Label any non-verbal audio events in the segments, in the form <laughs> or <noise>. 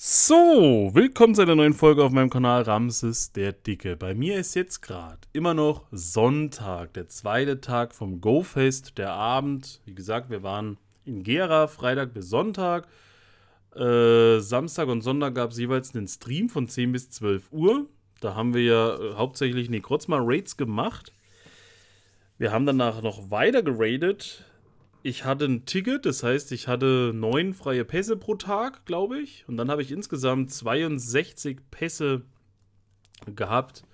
So, willkommen zu einer neuen Folge auf meinem Kanal Ramses der Dicke. Bei mir ist jetzt gerade immer noch Sonntag, der zweite Tag vom GoFest, der Abend. Wie gesagt, wir waren in Gera, Freitag bis Sonntag. Äh, Samstag und Sonntag gab es jeweils einen Stream von 10 bis 12 Uhr. Da haben wir ja äh, hauptsächlich Nekrotzma-Raids gemacht. Wir haben danach noch weiter geradet ich hatte ein Ticket, das heißt, ich hatte neun freie Pässe pro Tag, glaube ich. Und dann habe ich insgesamt 62 Pässe gehabt,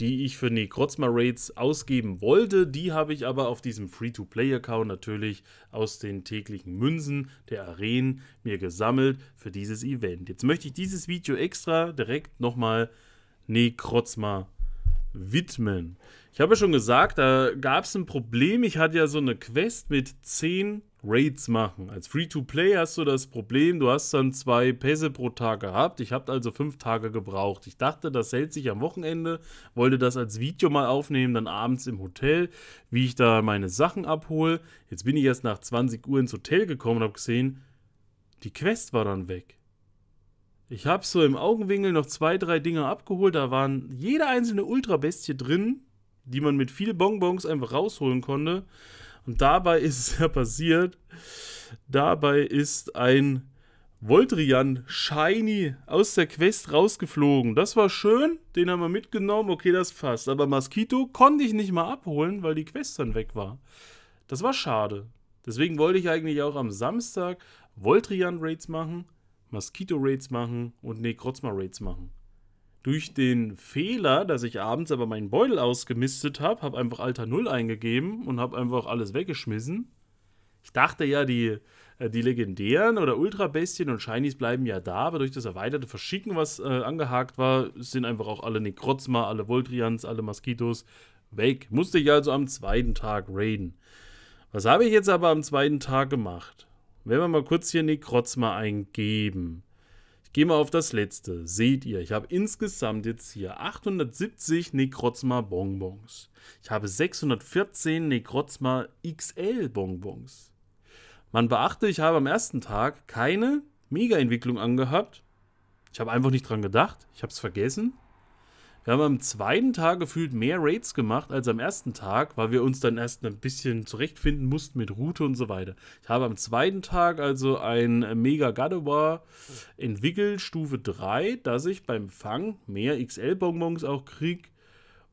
die ich für Necrozma Raids ausgeben wollte. Die habe ich aber auf diesem Free-to-Play-Account natürlich aus den täglichen Münzen der Arenen mir gesammelt für dieses Event. Jetzt möchte ich dieses Video extra direkt nochmal Necrozma widmen. Ich habe ja schon gesagt, da gab es ein Problem. Ich hatte ja so eine Quest mit 10 Raids machen. Als Free-to-Play hast du das Problem, du hast dann zwei Pässe pro Tag gehabt. Ich habe also fünf Tage gebraucht. Ich dachte, das hält sich am Wochenende, wollte das als Video mal aufnehmen, dann abends im Hotel, wie ich da meine Sachen abhole. Jetzt bin ich erst nach 20 Uhr ins Hotel gekommen und habe gesehen, die Quest war dann weg. Ich habe so im Augenwinkel noch zwei, drei Dinger abgeholt. Da waren jede einzelne Ultrabestie drin, die man mit viel Bonbons einfach rausholen konnte. Und dabei ist es <laughs> ja passiert. Dabei ist ein Voltrian Shiny aus der Quest rausgeflogen. Das war schön, den haben wir mitgenommen. Okay, das passt. Aber Mosquito konnte ich nicht mal abholen, weil die Quest dann weg war. Das war schade. Deswegen wollte ich eigentlich auch am Samstag Voltrian Raids machen. Mosquito-Raids machen und Necrozma-Raids machen. Durch den Fehler, dass ich abends aber meinen Beutel ausgemistet habe, habe einfach Alter 0 eingegeben und habe einfach alles weggeschmissen. Ich dachte ja, die, äh, die legendären oder Ultra-Bestien und Shinies bleiben ja da, aber durch das erweiterte Verschicken, was äh, angehakt war, sind einfach auch alle Nekrozma, alle Voltrians, alle Moskitos weg. Musste ich also am zweiten Tag raiden. Was habe ich jetzt aber am zweiten Tag gemacht? Wenn wir mal kurz hier Nick Krotzmer eingeben. Ich gehe mal auf das letzte. Seht ihr, ich habe insgesamt jetzt hier 870 Nekrozma Bonbons. Ich habe 614 Nekrozma XL Bonbons. Man beachte, ich habe am ersten Tag keine Mega-Entwicklung angehabt. Ich habe einfach nicht dran gedacht. Ich habe es vergessen. Wir haben am zweiten Tag gefühlt mehr Raids gemacht als am ersten Tag, weil wir uns dann erst ein bisschen zurechtfinden mussten mit Route und so weiter. Ich habe am zweiten Tag also ein Mega Gadowar entwickelt, Stufe 3, dass ich beim Fang mehr XL-Bonbons auch krieg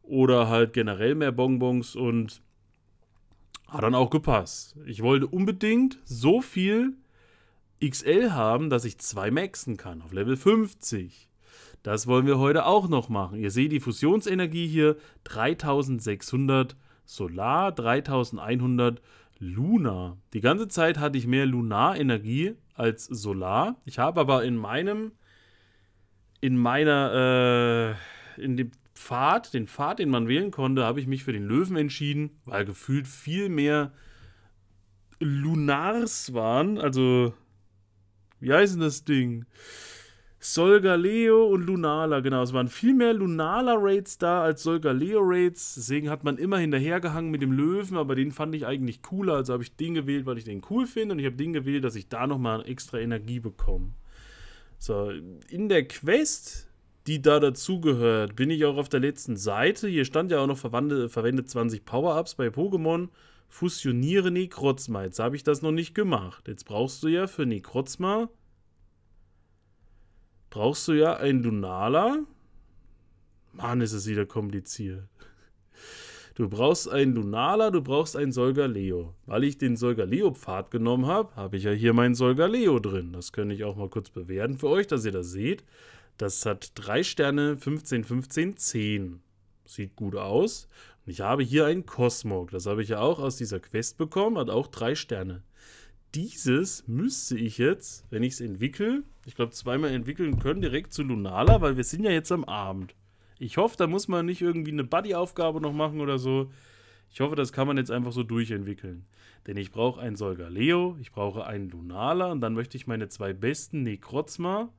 oder halt generell mehr Bonbons und hat dann auch gepasst. Ich wollte unbedingt so viel XL haben, dass ich zwei maxen kann auf Level 50. Das wollen wir heute auch noch machen. Ihr seht die Fusionsenergie hier 3600 Solar, 3100 Luna. Die ganze Zeit hatte ich mehr Lunarenergie als Solar. Ich habe aber in meinem, in meiner, äh, in dem Pfad, den Pfad, den man wählen konnte, habe ich mich für den Löwen entschieden, weil gefühlt viel mehr Lunars waren. Also, wie heißt denn das Ding? Solgaleo und Lunala, genau. Es waren viel mehr Lunala-Raids da als Solgaleo-Raids. Deswegen hat man immer hinterhergehangen mit dem Löwen, aber den fand ich eigentlich cooler. Also habe ich den gewählt, weil ich den cool finde. Und ich habe den gewählt, dass ich da nochmal extra Energie bekomme. So, in der Quest, die da dazugehört, bin ich auch auf der letzten Seite. Hier stand ja auch noch verwendet 20 Power-Ups bei Pokémon. Fusioniere Necrozma. Jetzt habe ich das noch nicht gemacht. Jetzt brauchst du ja für Necrozma brauchst du ja ein Lunala. Mann, ist es wieder kompliziert. Du brauchst einen Lunala, du brauchst einen Solgaleo. Weil ich den Solgaleo-Pfad genommen habe, habe ich ja hier meinen Solgaleo drin. Das könnte ich auch mal kurz bewerten für euch, dass ihr das seht. Das hat 3 Sterne, 15, 15, 10. Sieht gut aus. Und ich habe hier einen Cosmog. Das habe ich ja auch aus dieser Quest bekommen, hat auch 3 Sterne dieses müsste ich jetzt, wenn ich es entwickle, ich glaube zweimal entwickeln können, direkt zu Lunala, weil wir sind ja jetzt am Abend. Ich hoffe, da muss man nicht irgendwie eine Buddy-Aufgabe noch machen oder so. Ich hoffe, das kann man jetzt einfach so durchentwickeln. Denn ich brauche einen Solgaleo, ich brauche einen Lunala und dann möchte ich meine zwei besten Nekrozma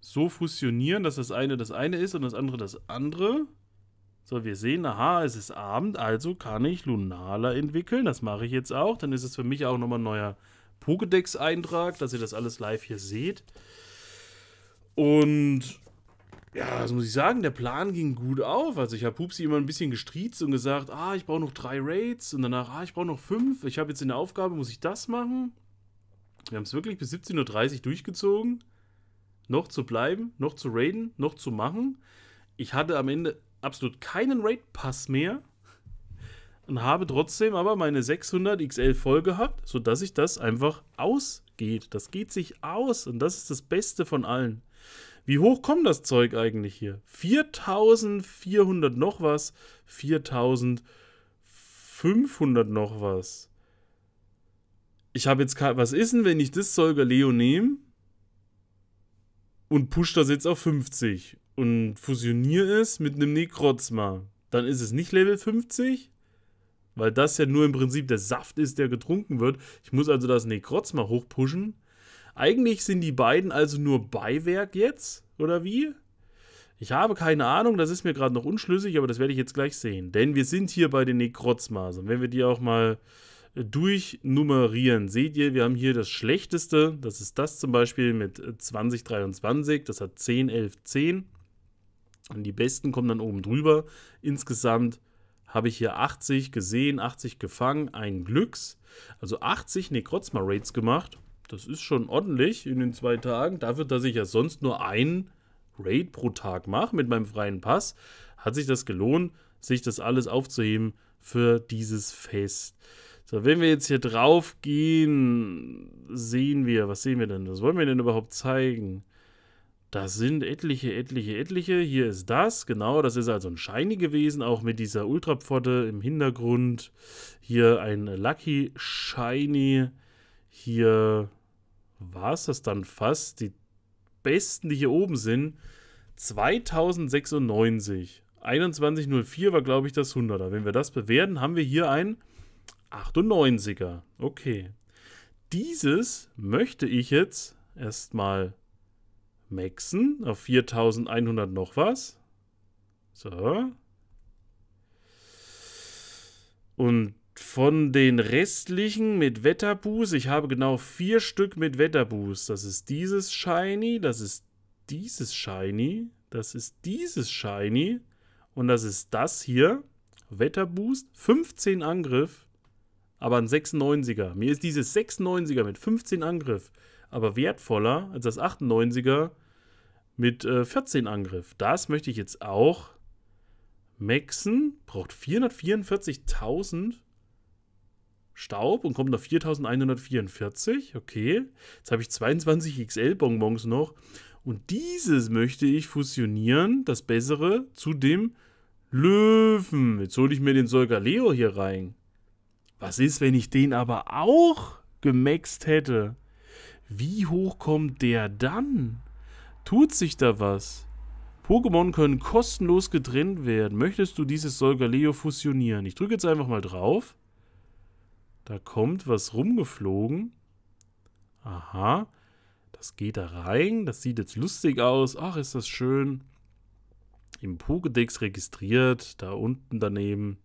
so fusionieren, dass das eine das eine ist und das andere das andere. So, wir sehen, aha, es ist Abend, also kann ich Lunala entwickeln. Das mache ich jetzt auch. Dann ist es für mich auch nochmal ein neuer Pokédex-Eintrag, dass ihr das alles live hier seht. Und ja, das muss ich sagen, der Plan ging gut auf. Also ich habe Pupsi immer ein bisschen gestriezt und gesagt, ah, ich brauche noch drei Raids und danach, ah, ich brauche noch fünf. Ich habe jetzt in der Aufgabe, muss ich das machen. Wir haben es wirklich bis 17.30 Uhr durchgezogen. Noch zu bleiben, noch zu raiden, noch zu machen. Ich hatte am Ende absolut keinen Raid-Pass mehr und habe trotzdem aber meine 600 XL voll gehabt, sodass sich das einfach ausgeht. Das geht sich aus und das ist das Beste von allen. Wie hoch kommt das Zeug eigentlich hier? 4400 noch was, 4500 noch was. Ich habe jetzt kein. Was ist denn, wenn ich das Zeuger Leo nehme und push das jetzt auf 50? und fusioniere es mit einem Nekrozma, dann ist es nicht Level 50, weil das ja nur im Prinzip der Saft ist, der getrunken wird. Ich muss also das Nekrozma hochpushen. Eigentlich sind die beiden also nur Beiwerk jetzt, oder wie? Ich habe keine Ahnung, das ist mir gerade noch unschlüssig, aber das werde ich jetzt gleich sehen. Denn wir sind hier bei den Nekrozmas. Und wenn wir die auch mal äh, durchnummerieren, seht ihr, wir haben hier das Schlechteste. Das ist das zum Beispiel mit 2023. Äh, das hat 10, 11, 10. Und die besten kommen dann oben drüber. Insgesamt habe ich hier 80 gesehen, 80 gefangen, ein Glücks. Also 80 Necrozma-Raids gemacht. Das ist schon ordentlich in den zwei Tagen. Dafür, dass ich ja sonst nur einen Raid pro Tag mache mit meinem freien Pass, hat sich das gelohnt, sich das alles aufzuheben für dieses Fest. So, wenn wir jetzt hier drauf gehen, sehen wir, was sehen wir denn? Was wollen wir denn überhaupt zeigen? Das sind etliche, etliche, etliche. Hier ist das, genau, das ist also ein Shiny gewesen, auch mit dieser Ultrapfotte im Hintergrund. Hier ein Lucky Shiny. Hier war es das dann fast. Die besten, die hier oben sind. 2096. 2104 war, glaube ich, das 100er. Wenn wir das bewerten, haben wir hier ein 98er. Okay. Dieses möchte ich jetzt erstmal maxen auf 4100 noch was. So. Und von den restlichen mit Wetterboost, ich habe genau vier Stück mit Wetterboost. Das ist dieses Shiny, das ist dieses Shiny, das ist dieses Shiny und das ist das hier. Wetterboost, 15 Angriff, aber ein 96er. Mir ist dieses 96er mit 15 Angriff aber wertvoller als das 98er mit äh, 14 Angriff. Das möchte ich jetzt auch. Maxen braucht 444.000 Staub und kommt auf 4144. Okay. Jetzt habe ich 22 XL-Bonbons noch. Und dieses möchte ich fusionieren, das Bessere, zu dem Löwen. Jetzt hole ich mir den Solgaleo hier rein. Was ist, wenn ich den aber auch gemaxt hätte? Wie hoch kommt der dann? tut sich da was. Pokémon können kostenlos getrennt werden. Möchtest du dieses Solgaleo fusionieren? Ich drücke jetzt einfach mal drauf. Da kommt was rumgeflogen. Aha. Das geht da rein. Das sieht jetzt lustig aus. Ach, ist das schön. Im Pokédex registriert. Da unten daneben.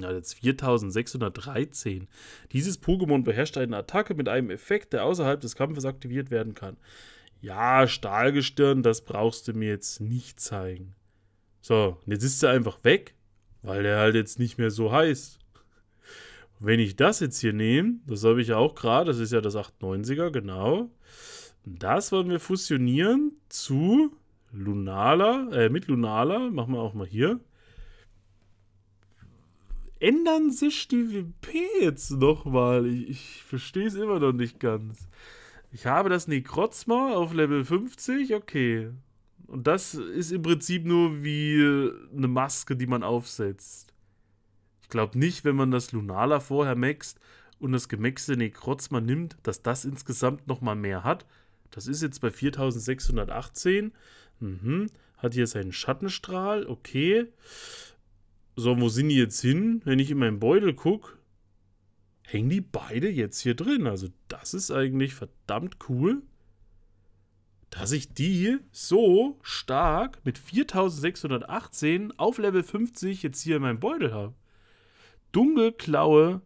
Ja, jetzt 4613. Dieses Pokémon beherrscht eine Attacke mit einem Effekt, der außerhalb des Kampfes aktiviert werden kann ja, Stahlgestirn, das brauchst du mir jetzt nicht zeigen. So, und jetzt ist er einfach weg, weil der halt jetzt nicht mehr so heißt. Wenn ich das jetzt hier nehme, das habe ich ja auch gerade, das ist ja das 890er, genau. Das wollen wir fusionieren zu Lunala, äh, mit Lunala, machen wir auch mal hier. Ändern sich die WP jetzt nochmal? Ich, ich verstehe es immer noch nicht ganz. Ich habe das Nekrozma auf Level 50, okay. Und das ist im Prinzip nur wie äh, eine Maske, die man aufsetzt. Ich glaube nicht, wenn man das Lunala vorher maxt und das gemaxte Nekrozma nimmt, dass das insgesamt nochmal mehr hat. Das ist jetzt bei 4618. Mhm. Hat hier seinen Schattenstrahl, okay. So, wo sind die jetzt hin? Wenn ich in meinen Beutel gucke, hängen die beide jetzt hier drin. Also das ist eigentlich verdammt cool, dass ich die so stark mit 4618 auf Level 50 jetzt hier in meinem Beutel habe. Dunkelklaue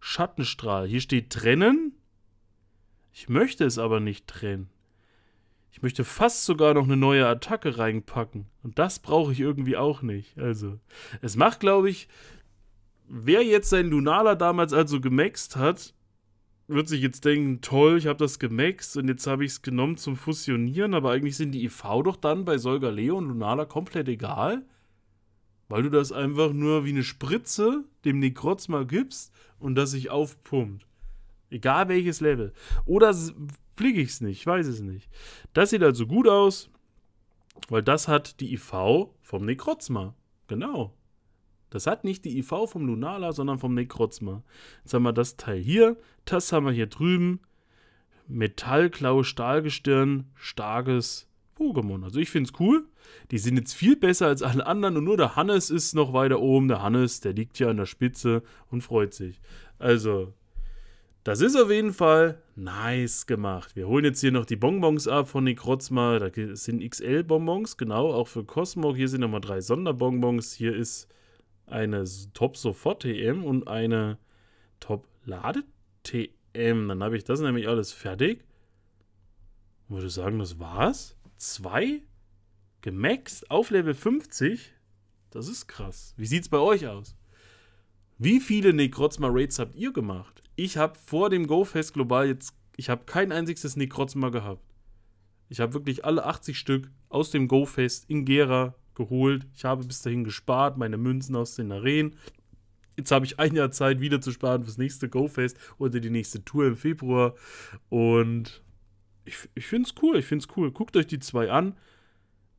Schattenstrahl. Hier steht trennen. Ich möchte es aber nicht trennen. Ich möchte fast sogar noch eine neue Attacke reinpacken. Und das brauche ich irgendwie auch nicht. Also, es macht, glaube ich, Wer jetzt seinen Lunala damals also gemaxt hat, wird sich jetzt denken, toll, ich habe das gemaxt und jetzt habe ich es genommen zum Fusionieren, aber eigentlich sind die IV e doch dann bei Solgaleo und Lunala komplett egal, weil du das einfach nur wie eine Spritze dem Necrotz mal gibst und das sich aufpumpt. Egal welches Level. Oder fliege ich es nicht, ich weiß es nicht. Das sieht also gut aus, weil das hat die IV e vom Necrozma. Genau. Das hat nicht die IV vom Lunala, sondern vom Nekrozma. Jetzt haben wir das Teil hier, das haben wir hier drüben. Metallklaue, Stahlgestirn, starkes Pokémon. Also ich finde es cool. Die sind jetzt viel besser als alle anderen und nur der Hannes ist noch weiter oben. Der Hannes, der liegt hier an der Spitze und freut sich. Also, das ist auf jeden Fall nice gemacht. Wir holen jetzt hier noch die Bonbons ab von Nekrozma. Da sind XL-Bonbons, genau, auch für Cosmo. Hier sind nochmal drei Sonderbonbons. Hier ist eine Top-Sofort-TM und eine Top-Lade-TM. Dann habe ich das nämlich alles fertig. Ich würde sagen, das war's. Zwei gemaxt auf Level 50. Das ist krass. Wie sieht's bei euch aus? Wie viele Necrozma Raids habt ihr gemacht? Ich habe vor dem GoFest global jetzt, ich habe kein einziges Necrozma gehabt. Ich habe wirklich alle 80 Stück aus dem GoFest in Gera geholt. Ich habe bis dahin gespart, meine Münzen aus den Arenen. Jetzt habe ich ein Jahr Zeit, wieder zu sparen fürs nächste GoFest oder die nächste Tour im Februar. Und ich, ich finde es cool, ich finde es cool. Guckt euch die zwei an.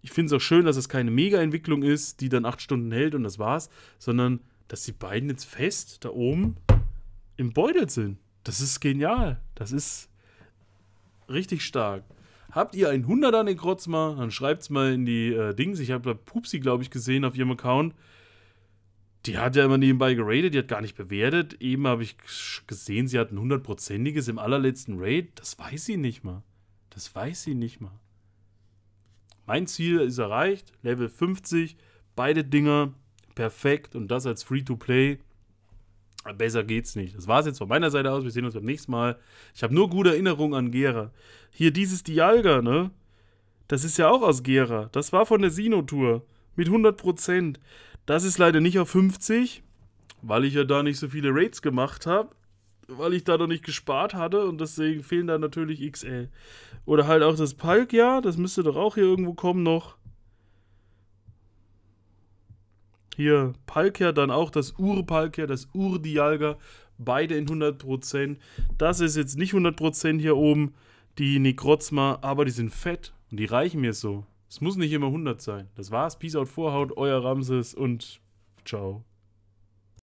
Ich finde es auch schön, dass es keine Mega-Entwicklung ist, die dann acht Stunden hält und das war's, sondern dass die beiden jetzt fest da oben im Beutel sind. Das ist genial. Das ist richtig stark. Habt ihr einen Hunderter den Krotzma? Dann schreibt es mal in die äh, Dings. Ich habe äh, Pupsi, glaube ich, gesehen auf ihrem Account. Die hat ja immer nebenbei geradet, die hat gar nicht bewertet. Eben habe ich gesehen, sie hat ein hundertprozentiges im allerletzten Raid. Das weiß sie nicht mal. Das weiß sie nicht mal. Mein Ziel ist erreicht, Level 50, beide Dinger perfekt und das als Free-to-Play. Besser geht's nicht. Das war's jetzt von meiner Seite aus. Wir sehen uns beim nächsten Mal. Ich habe nur gute Erinnerungen an Gera. Hier dieses Dialga, ne? Das ist ja auch aus Gera. Das war von der Sino-Tour. Mit 100%. Das ist leider nicht auf 50, weil ich ja da nicht so viele Raids gemacht habe. Weil ich da noch nicht gespart hatte und deswegen fehlen da natürlich XL. Oder halt auch das Palkia, das müsste doch auch hier irgendwo kommen noch. Hier Palkia, dann auch das Ur-Palkia, das Ur-Dialga, beide in 100%. Das ist jetzt nicht 100% hier oben, die Nekrozma, aber die sind fett und die reichen mir so. Es muss nicht immer 100 sein. Das war's, Peace out, Vorhaut, euer Ramses und ciao.